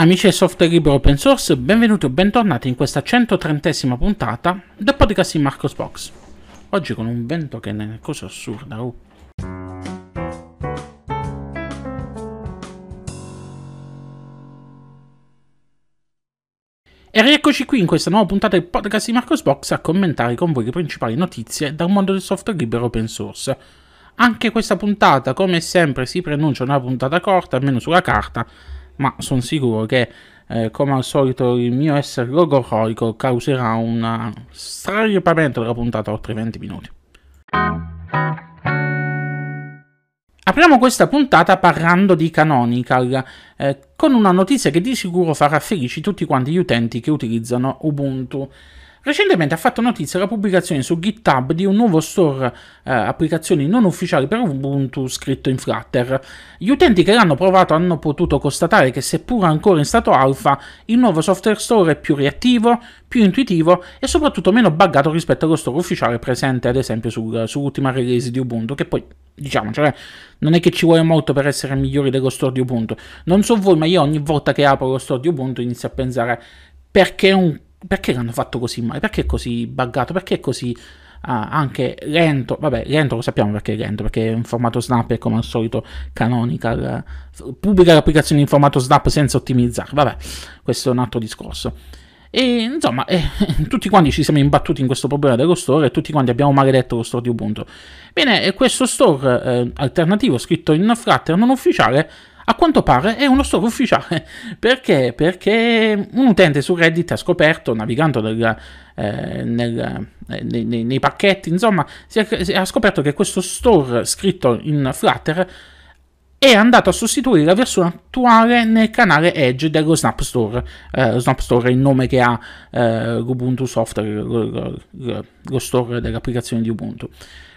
Amici del software libero open source, benvenuti o bentornati in questa 130esima puntata del podcast di Marcos Box. Oggi con un vento che è una cosa assurda, oh. E rieccoci qui in questa nuova puntata del podcast di Marcos Box a commentare con voi le principali notizie dal mondo del software libero open source. Anche questa puntata, come sempre, si preannuncia una puntata corta, almeno sulla carta, ma sono sicuro che eh, come al solito il mio essere logorroico causerà un straripamento della puntata oltre 20 minuti. Apriamo questa puntata parlando di Canonical, eh, con una notizia che di sicuro farà felici tutti quanti gli utenti che utilizzano Ubuntu. Recentemente ha fatto notizia la pubblicazione su GitHub di un nuovo store eh, applicazioni non ufficiali per Ubuntu scritto in Flutter. Gli utenti che l'hanno provato hanno potuto constatare che seppur ancora in stato alfa, il nuovo software store è più reattivo, più intuitivo e soprattutto meno buggato rispetto allo store ufficiale presente ad esempio sul, sull'ultima release di Ubuntu, che poi diciamo, cioè, non è che ci vuole molto per essere migliori dello store di Ubuntu. Non so voi, ma io ogni volta che apro lo store di Ubuntu inizio a pensare perché un perché l'hanno fatto così male? Perché è così buggato? Perché è così ah, anche lento? Vabbè, lento lo sappiamo perché è lento, perché è in formato snap è come al solito canonical. Pubblica l'applicazione in formato snap senza ottimizzare. Vabbè, questo è un altro discorso. E insomma, eh, tutti quanti ci siamo imbattuti in questo problema dello store e tutti quanti abbiamo maledetto lo store di Ubuntu. Bene, questo store eh, alternativo scritto in Flutter non ufficiale a quanto pare è uno store ufficiale. Perché? Perché un utente su Reddit ha scoperto, navigando nel, eh, nel, eh, nei, nei, nei, pacchetti, insomma, è, ha scoperto che questo store scritto in Flutter è andato a sostituire la versione attuale nel canale Edge dello Snap Store. Eh, Snap Store è il nome che ha eh, Ubuntu Software, lo, lo, lo store dell'applicazione di Ubuntu.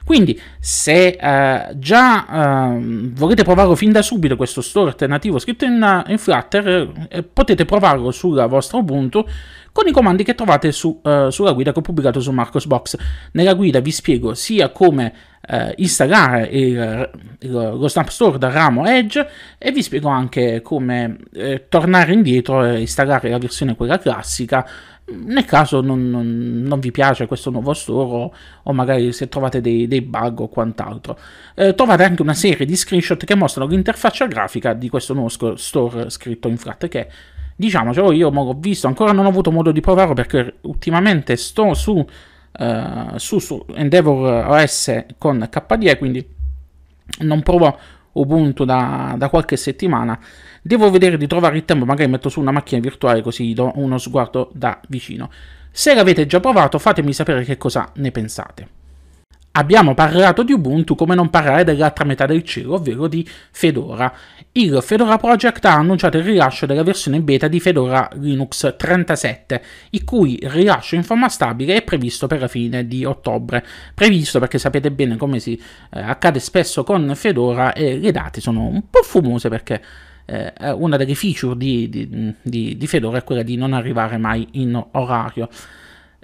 Quindi, se eh, già eh, volete provarlo fin da subito questo store alternativo scritto in, in Flutter, eh, potete provarlo sul vostro Ubuntu con i comandi che trovate su, eh, sulla guida che ho pubblicato su Marcosbox. Nella guida vi spiego sia come eh, installare il, il, lo Snap Store dal ramo Edge e vi spiego anche come eh, tornare indietro e installare la versione quella classica nel caso non, non, non, vi piace questo nuovo store o, o magari se trovate dei, dei bug o quant'altro. Eh, trovate anche una serie di screenshot che mostrano l'interfaccia grafica di questo nuovo store scritto in flat che diciamocelo io l'ho visto, ancora non ho avuto modo di provarlo perché ultimamente sto su eh, su, su, Endeavor OS con KDE, quindi non provo Ubuntu da, da, qualche settimana. Devo vedere di trovare il tempo, magari metto su una macchina virtuale così do uno sguardo da vicino. Se l'avete già provato fatemi sapere che cosa ne pensate. Abbiamo parlato di Ubuntu come non parlare dell'altra metà del cielo, ovvero di Fedora. Il Fedora Project ha annunciato il rilascio della versione beta di Fedora Linux 37, il cui rilascio in forma stabile è previsto per la fine di ottobre. Previsto perché sapete bene come si eh, accade spesso con Fedora e le date sono un po' fumose perché eh, una delle feature di, di, di, di Fedora è quella di non arrivare mai in orario.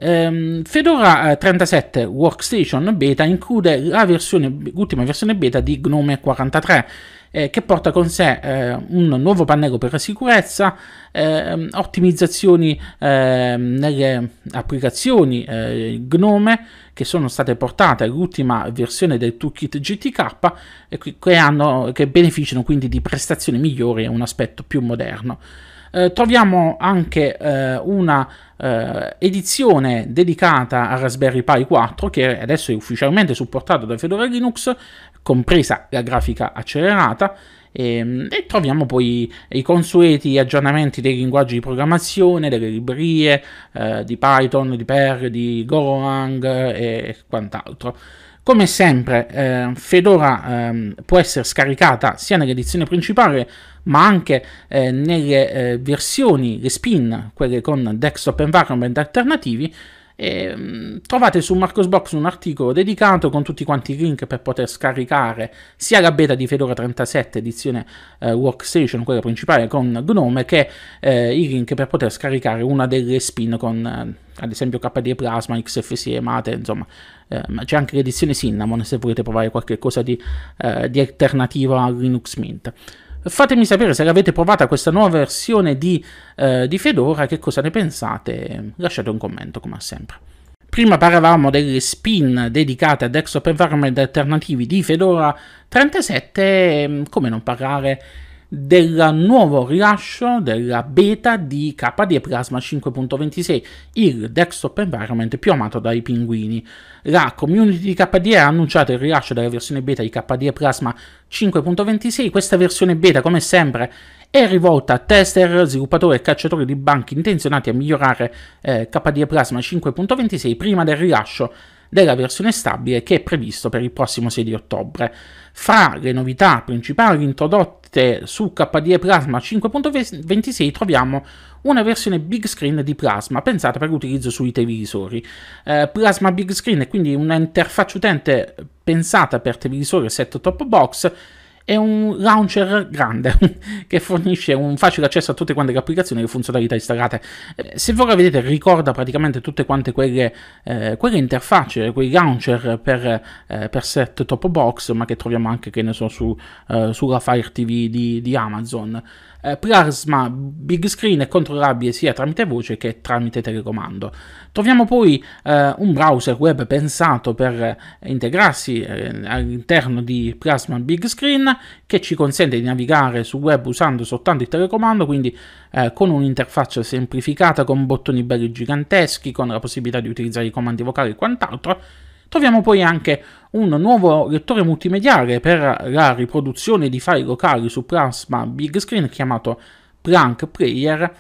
Um, Fedora 37 eh, Workstation Beta include la versione, l'ultima versione beta di Gnome 43 eh, che porta con sé eh, un nuovo pannello per la sicurezza, eh, ottimizzazioni ehm, nelle applicazioni eh, Gnome che sono state portate all'ultima versione del toolkit GTK e che, hanno, che beneficiano quindi di prestazioni migliori e un aspetto più moderno eh, troviamo anche eh, una eh, edizione dedicata a Raspberry Pi 4 che adesso è ufficialmente supportato da Fedora Linux, compresa la grafica accelerata. E, ehm, e, troviamo poi i consueti aggiornamenti dei linguaggi di programmazione, delle librerie eh, di Python, di Perl, di Golang eh, e quant'altro. Come sempre, eh, Fedora eh, può essere scaricata sia nell'edizione principale ma anche eh, nelle eh, versioni, le spin, quelle con desktop environment alternativi. E, ehm, trovate su Marcosbox un articolo dedicato con tutti quanti i link per poter scaricare sia la beta di Fedora 37 edizione eh, Workstation, quella principale con Gnome, che eh, i link per poter scaricare una delle spin con eh, ad esempio KDE Plasma, XFCE, Mate, insomma eh, c'è anche l'edizione Cinnamon se volete provare qualcosa di, eh, di alternativa a Linux Mint. Fatemi sapere se l'avete provata questa nuova versione di, eh, di Fedora, che cosa ne pensate, lasciate un commento come sempre. Prima parlavamo delle spin dedicate a desktop environment alternativi di Fedora 37, mm, come non parlare del nuovo rilascio della beta di KDE Plasma 5.26, il desktop environment più amato dai pinguini. La community di KDE ha annunciato il rilascio della versione beta di KDE Plasma 5.26, questa versione beta come sempre è rivolta a tester, sviluppatori e cacciatori di banchi intenzionati a migliorare eh, KDE Plasma 5.26 prima del rilascio della versione stabile che è previsto per il prossimo 6 di ottobre. Fra le novità principali introdotte su KDE Plasma 5.26 troviamo una versione big screen di Plasma pensata per l'utilizzo sui televisori. Eh, Plasma Big Screen è quindi un'interfaccia utente pensata per televisori set top box è un launcher grande che fornisce un facile accesso a tutte quante le applicazioni e funzionalità installate. Eh, se voi la vedete ricorda praticamente tutte quante quelle, eh, quelle interfacce, quei launcher per, eh, per, set top box, ma che troviamo anche che ne so, su, eh, sulla Fire TV di, di Amazon. Eh, plasma big screen e controllabile sia tramite voce che tramite telecomando. Troviamo poi eh, un browser web pensato per integrarsi eh, all'interno di plasma big screen che ci consente di navigare sul web usando soltanto il telecomando, quindi eh, con un'interfaccia semplificata, con bottoni belli giganteschi, con la possibilità di utilizzare i comandi vocali e quant'altro Troviamo poi anche un nuovo lettore multimediale per la riproduzione di file locali su plasma big screen chiamato Plank Player.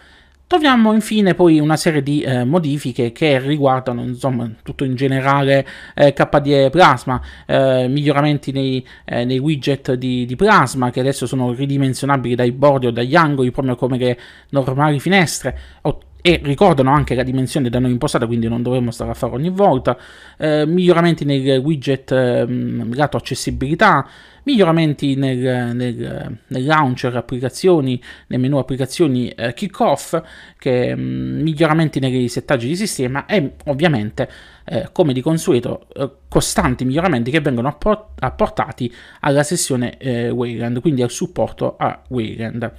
Troviamo infine poi una serie di eh, modifiche che riguardano insomma, tutto in generale eh, KDE Plasma, eh, miglioramenti nei, eh, nei widget di, di, Plasma che adesso sono ridimensionabili dai bordi o dagli angoli proprio come le normali finestre, Ott- e ricordano anche la dimensione da noi impostata, quindi non dovremmo stare a fare ogni volta, eh, miglioramenti nel widget eh, lato accessibilità, miglioramenti nel, nel, nel, launcher applicazioni, nel menu applicazioni eh, kickoff, che, mh, mm, miglioramenti nei settaggi di sistema e ovviamente, eh, come di consueto, eh, costanti miglioramenti che vengono apport- apportati alla sessione eh, Wayland, quindi al supporto a Wayland.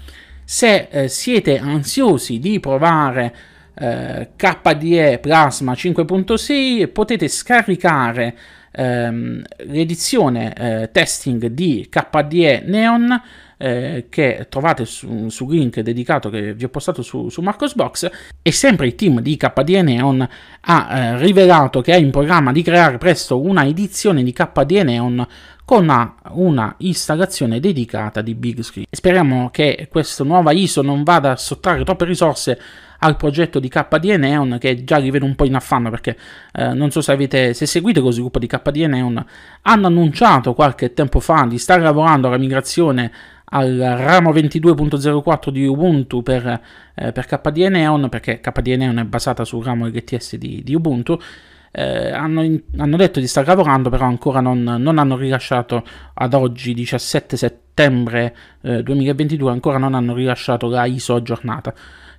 Se eh, siete ansiosi di provare eh, KDE Plasma 5.6 potete scaricare ehm, l'edizione eh, testing di KDE Neon eh, che trovate sul su link dedicato che vi ho postato su, su Marcosbox e sempre il team di KDE Neon ha eh, rivelato che è in programma di creare presto una edizione di KDE Neon con una, una installazione dedicata di Big Screen. Speriamo che questa nuova ISO non vada a sottrarre troppe risorse al progetto di KDE Neon che già li vedo un po' in affanno perché eh, non so se avete se seguite lo sviluppo di KDE Neon hanno annunciato qualche tempo fa di stare lavorando alla migrazione al ramo 22.04 di Ubuntu per, eh, per KDE Neon perché KDE Neon è basata sul ramo LTS di, di Ubuntu eh, hanno, in, hanno, detto di star lavorando, però ancora non, non hanno rilasciato ad oggi, 17 settembre eh, 2022, ancora non hanno rilasciato la ISO aggiornata.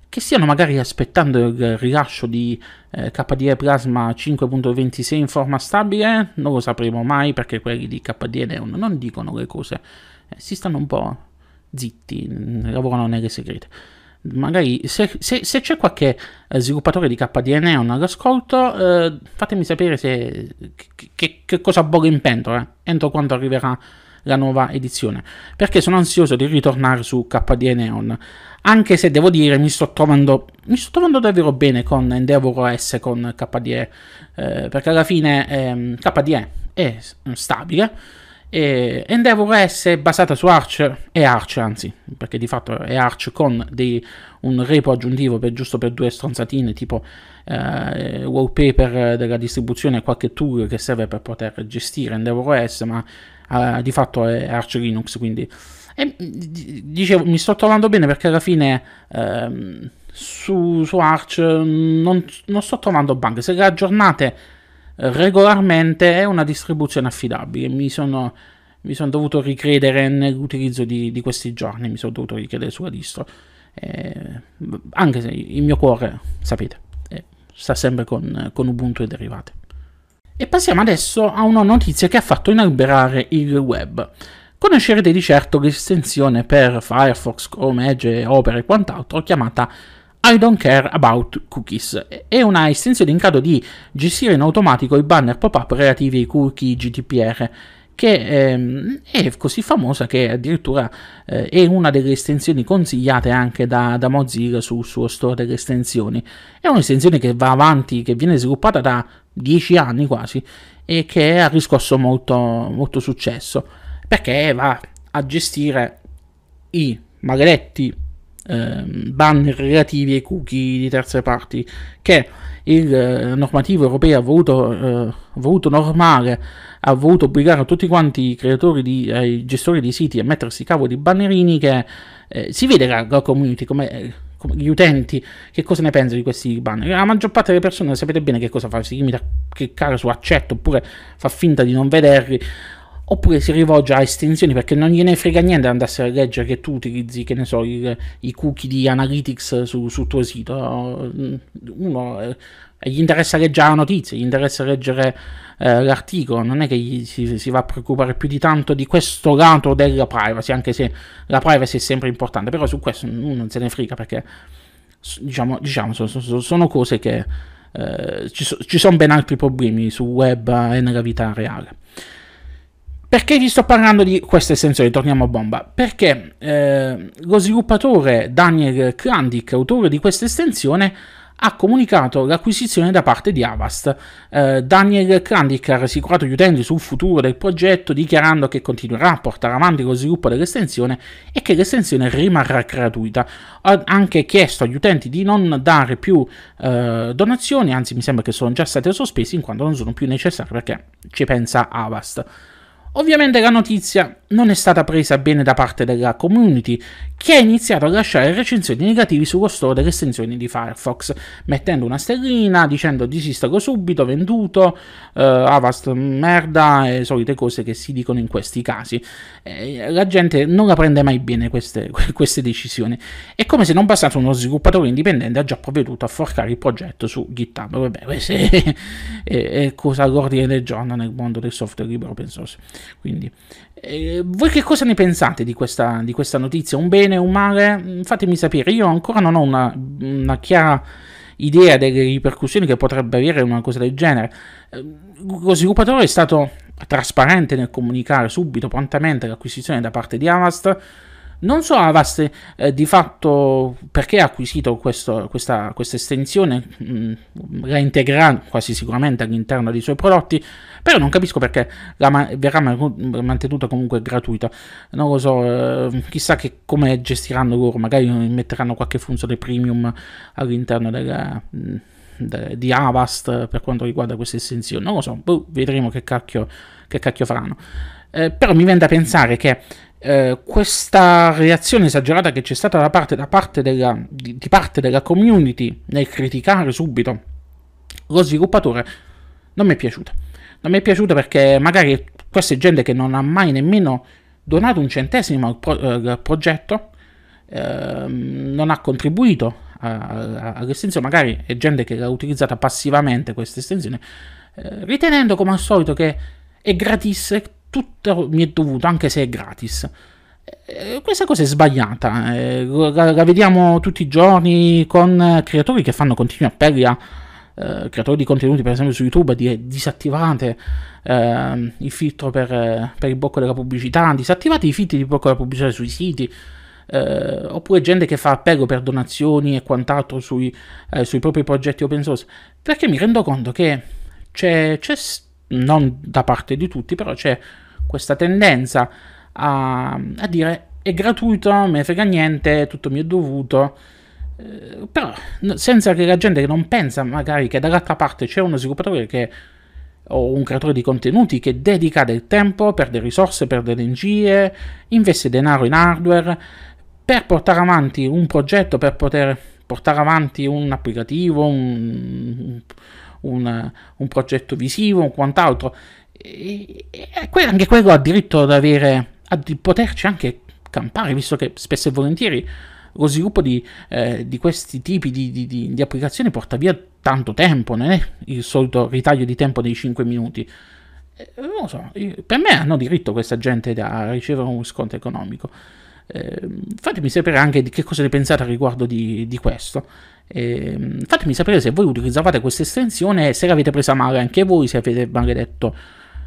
Che stiano magari aspettando il rilascio di eh, KDE Plasma 5.26 in forma stabile? Non lo sapremo mai perché quelli di KDE Neon non dicono le cose. Eh, si stanno un po' zitti, lavorano nelle segrete magari se, se, se c'è qualche eh, sviluppatore di KDN all'ascolto, eh, fatemi sapere se, che, che, cosa bolle in pentola entro quando arriverà la nuova edizione perché sono ansioso di ritornare su KDE Neon anche se devo dire mi sto trovando, mi sto trovando davvero bene con Endeavor OS con KDE eh, perché alla fine ehm, eh, KDE è stabile e Endeavor S è basata su Arch e Arch, anzi, perché di fatto è Arch con dei, un repo aggiuntivo per, giusto per due stronzatine, tipo eh, wallpaper della distribuzione e qualche tool che serve per poter gestire Endeavor S, ma eh, di fatto è Arch Linux, quindi e, dicevo, mi sto trovando bene perché alla fine ehm, su, su, Arch non, non sto trovando bug, se le aggiornate regolarmente è una distribuzione affidabile. Mi sono, mi sono dovuto ricredere nell'utilizzo di, di, questi giorni, mi sono dovuto ricredere sulla distro. Eh, anche se il mio cuore, sapete, eh, sta sempre con, con Ubuntu e derivate. E passiamo adesso a una notizia che ha fatto inalberare il web. Conoscerete di certo l'estensione per Firefox, Chrome Edge, Opera e quant'altro chiamata i don't care about cookies è una estensione in grado di gestire in automatico i banner pop-up relativi ai cookie GDPR che ehm, è così famosa che addirittura eh, è una delle estensioni consigliate anche da, da, Mozilla sul suo store delle estensioni. È un'estensione che va avanti, che viene sviluppata da 10 anni quasi e che ha riscosso molto, molto successo perché va a gestire i maledetti Ehm, banner relativi ai cookie di terze parti che il eh, normativo europeo ha voluto, eh, voluto normare, ha voluto obbligare tutti quanti i creatori, di, i gestori di siti a mettersi cavo di bannerini che eh, si vede la, la community come, eh, come, gli utenti che cosa ne pensano di questi banner. La maggior parte delle persone sapete bene che cosa fa, si limita a cliccare su accetto oppure fa finta di non vederli oppure si rivolge a estensioni perché non gliene frega niente andarsene a leggere che tu utilizzi, che ne so, il, i cookie di Analytics su, sul tuo sito. Uno eh, gli interessa leggere la notizia, gli interessa leggere eh, l'articolo, non è che gli, si, si, va a preoccupare più di tanto di questo lato della privacy, anche se la privacy è sempre importante, però su questo uno non se ne frega perché diciamo, diciamo sono, sono, sono cose che eh, ci, so, ci sono ben altri problemi sul web eh, e nella vita reale. Perché vi sto parlando di questa estensione? Torniamo a bomba. Perché eh, lo sviluppatore Daniel Krandik, autore di questa estensione, ha comunicato l'acquisizione da parte di Avast. Eh, Daniel Krandik ha rassicurato gli utenti sul futuro del progetto dichiarando che continuerà a portare avanti lo sviluppo dell'estensione e che l'estensione rimarrà gratuita. Ha anche chiesto agli utenti di non dare più eh, donazioni, anzi mi sembra che sono già state sospese in quanto non sono più necessarie perché ci pensa Avast. Ovviamente la notizia non è stata presa bene da parte della community, che ha iniziato a lasciare recensioni negative sullo store delle estensioni di Firefox, mettendo una stellina, dicendo disistago subito, venduto, eh, Avast merda e solite cose che si dicono in questi casi. Eh, la gente non la prende mai bene queste, queste decisioni. È come se non bastasse uno sviluppatore indipendente ha già provveduto a forcare il progetto su GitHub. Vabbè, questa è, è, è cosa all'ordine del giorno nel mondo del software libero open source. Quindi, eh, voi che cosa ne pensate di questa, di questa, notizia? Un bene, o un male? Mm, fatemi sapere, io ancora non ho una, una chiara idea delle ripercussioni che potrebbe avere una cosa del genere. Eh, lo sviluppatore è stato trasparente nel comunicare subito, prontamente, l'acquisizione da parte di Avast non so Avast eh, di fatto perché ha acquisito questo, questa, questa, estensione, mh, mm, reintegrando quasi sicuramente all'interno dei suoi prodotti, però non capisco perché ma- verrà mantenuta comunque gratuita. Non lo so, eh, chissà che, come gestiranno loro, magari metteranno qualche funzione premium all'interno della... Mm, di Avast per quanto riguarda questa estensione, non lo so, boh, vedremo che cacchio, che cacchio faranno eh, però mi viene da pensare che eh, questa reazione esagerata che c'è stata da parte, da parte della, di, di, parte della community nel criticare subito lo sviluppatore non mi è piaciuta. Non mi è piaciuta perché magari questa è gente che non ha mai nemmeno donato un centesimo al, pro, eh, al progetto, eh, non ha contribuito all'estensione, magari è gente che l'ha utilizzata passivamente questa estensione, eh, ritenendo come al solito che è gratis tutto mi è dovuto, anche se è gratis. Eh, questa cosa è sbagliata, eh. la, vediamo tutti i giorni con creatori che fanno continui appelli a eh, creatori di contenuti, per esempio su YouTube, di, disattivate eh, il filtro per, per, il blocco della pubblicità, disattivate i filtri di blocco della pubblicità sui siti. Eh, oppure gente che fa appello per donazioni e quant'altro sui, eh, sui propri progetti open source, perché mi rendo conto che c'è, c'è, non da parte di tutti, però c'è questa tendenza a, a dire è gratuito, me ne frega niente, tutto mi è dovuto. Eh, però senza che la gente non pensa magari che dall'altra parte c'è uno sviluppatore che, o un creatore di contenuti che dedica del tempo, perde risorse, perde energie, investe denaro in hardware per portare avanti un progetto, per poter portare avanti un applicativo, un, un, un progetto visivo, o quant'altro. E, e anche quello ha diritto ad avere, di poterci anche campare, visto che spesso e volentieri lo sviluppo di, eh, di questi tipi di, di, di, applicazioni porta via tanto tempo, non è il solito ritaglio di tempo dei 5 minuti. Eh, non lo so, per me hanno diritto questa gente a ricevere un sconto economico. Eh, fatemi sapere anche di che cosa ne pensate riguardo di, di questo. Eh, fatemi sapere se voi utilizzavate questa estensione, se l'avete presa male anche voi, se avete maledetto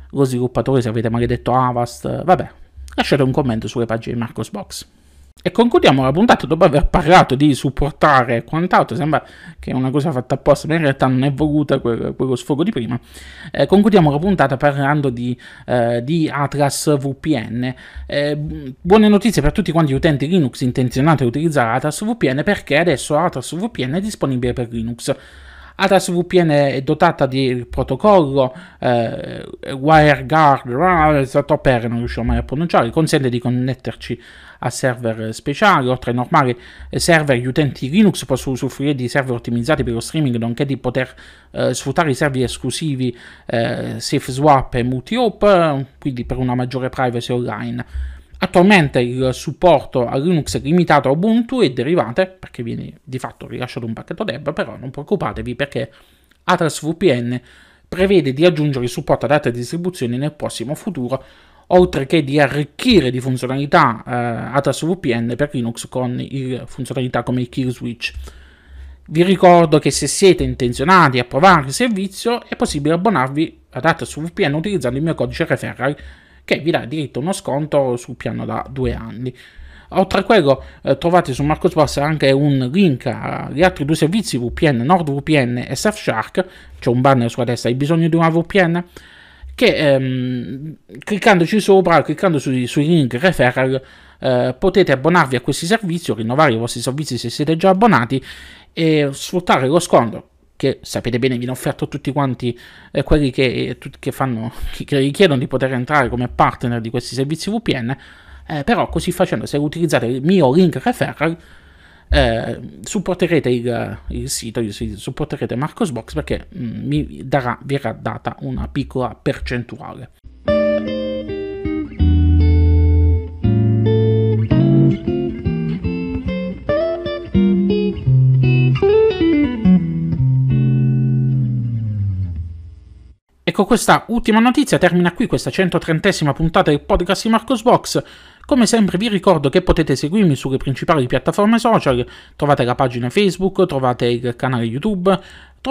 lo sviluppatore, se avete maledetto Avast. Vabbè, lasciate un commento sulle pagine di Marcosbox. E concludiamo la puntata dopo aver parlato di supportare quant'altro, sembra che è una cosa fatta apposta, ma in realtà non è voluta quello, quello sfogo di prima. Eh, concludiamo la puntata parlando di, eh, di Atlas VPN. Eh, buone notizie per tutti quanti gli utenti Linux intenzionati a utilizzare Atlas VPN perché adesso Atlas VPN è disponibile per Linux. Atlas VPN è dotata di protocollo eh, WireGuard, sotto R, non riusciamo mai a pronunciare, consente di connetterci a server speciali, oltre ai normali server, gli utenti Linux possono usufruire di server ottimizzati per lo streaming, nonché di poter eh, sfruttare i server esclusivi eh, SafeSwap e MultiOp, quindi per una maggiore privacy online. Attualmente il supporto a Linux è limitato a Ubuntu e derivate, perché viene di fatto rilasciato un pacchetto deb, però non preoccupatevi perché Atlas VPN prevede di aggiungere il supporto ad altre distribuzioni nel prossimo futuro, oltre che di arricchire di funzionalità eh, Atlas VPN per Linux con il, funzionalità come il kill switch. Vi ricordo che se siete intenzionati a provare il servizio è possibile abbonarvi ad Atlas VPN utilizzando il mio codice referral che vi dà diritto a uno sconto sul piano da due anni. Oltre a quello eh, trovate su Marcospass anche un link agli altri due servizi VPN, NordVPN e Surfshark, c'è un banner sulla destra, hai bisogno di una VPN? Che ehm, cliccandoci sopra, cliccando sui, sui link referral, eh, potete abbonarvi a questi servizi o rinnovare i vostri servizi se siete già abbonati e sfruttare lo sconto che sapete bene viene offerto a tutti quanti eh, quelli che, eh, che, fanno, che, richiedono di poter entrare come partner di questi servizi VPN, eh, però così facendo se utilizzate il mio link referral eh, supporterete il, il, sito, supporterete Marcosbox perché mh, mm, darà, verrà data una piccola percentuale. Ecco questa ultima notizia termina qui questa 130 puntata del podcast di Marcos Box. Come sempre vi ricordo che potete seguirmi sulle principali piattaforme social, trovate la pagina Facebook, trovate il canale YouTube,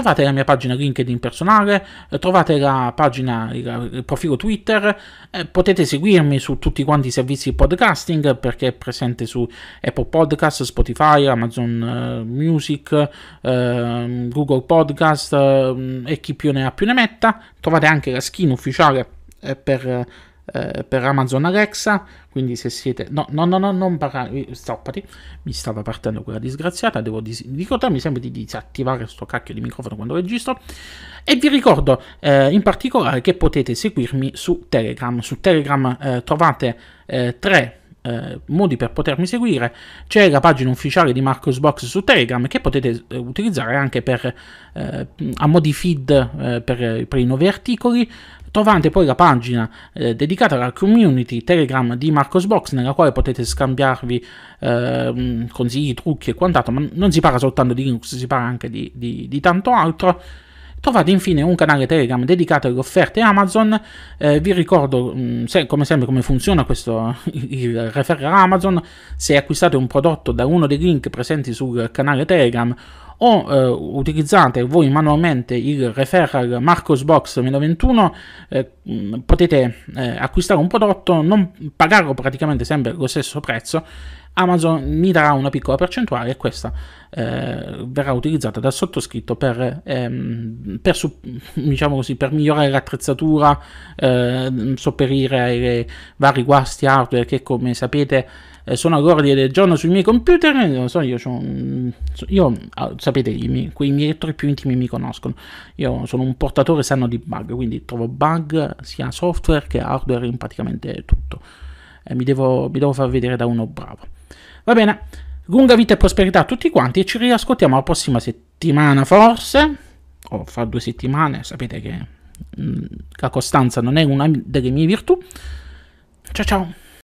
trovate la mia pagina LinkedIn personale, eh, trovate la pagina, il profilo Twitter, eh, potete seguirmi su tutti quanti i servizi di podcasting perché è presente su Apple Podcast, Spotify, Amazon eh, Music, ehm, Google Podcast ehm, e chi più ne ha più ne metta. Trovate anche la skin ufficiale per eh, per Amazon Alexa, quindi se siete... No, no, no, no non parlare, eh, stoppati, mi stava partendo quella disgraziata, devo dis- ricordarmi sempre di disattivare sto cacchio di microfono quando registro, e vi ricordo eh, in particolare che potete seguirmi su Telegram, su Telegram eh, trovate eh, tre... Eh, modi per potermi seguire, c'è la pagina ufficiale di Marcosbox su Telegram che potete eh, utilizzare anche per eh, a modi feed per, per, i nuovi articoli, Trovate poi la pagina eh, dedicata alla community Telegram di Marcosbox, nella quale potete scambiarvi eh, consigli, trucchi e quant'altro, ma non si parla soltanto di Linux, si parla anche di, di, di tanto altro. Trovate infine un canale Telegram dedicato alle offerte Amazon. Eh, vi ricordo mm, se, come sempre come funziona questo il referral Amazon. Se acquistate un prodotto da uno dei link presenti sul canale Telegram o eh, utilizzate voi manualmente il referral Marcosbox 2021 eh, mm, potete eh, acquistare un prodotto, non pagarlo praticamente sempre lo stesso prezzo Amazon mi darà una piccola percentuale e questa eh, verrà utilizzata dal sottoscritto per, ehm, per, diciamo così, per migliorare l'attrezzatura, eh, sopperire ai vari guasti hardware che come sapete eh, sono all'ordine del giorno sui miei computer. Non so, io, un, io ah, sapete, i miei, quei miei lettori più intimi mi conoscono. Io sono un portatore sano di bug, quindi trovo bug sia software che hardware in praticamente tutto. Eh, mi devo, mi devo far vedere da uno bravo. Va bene, lunga vita e prosperità a tutti quanti e ci riascoltiamo la prossima settimana forse, o oh, fra due settimane, sapete che mh, mm, la costanza non è una delle mie virtù. Ciao ciao!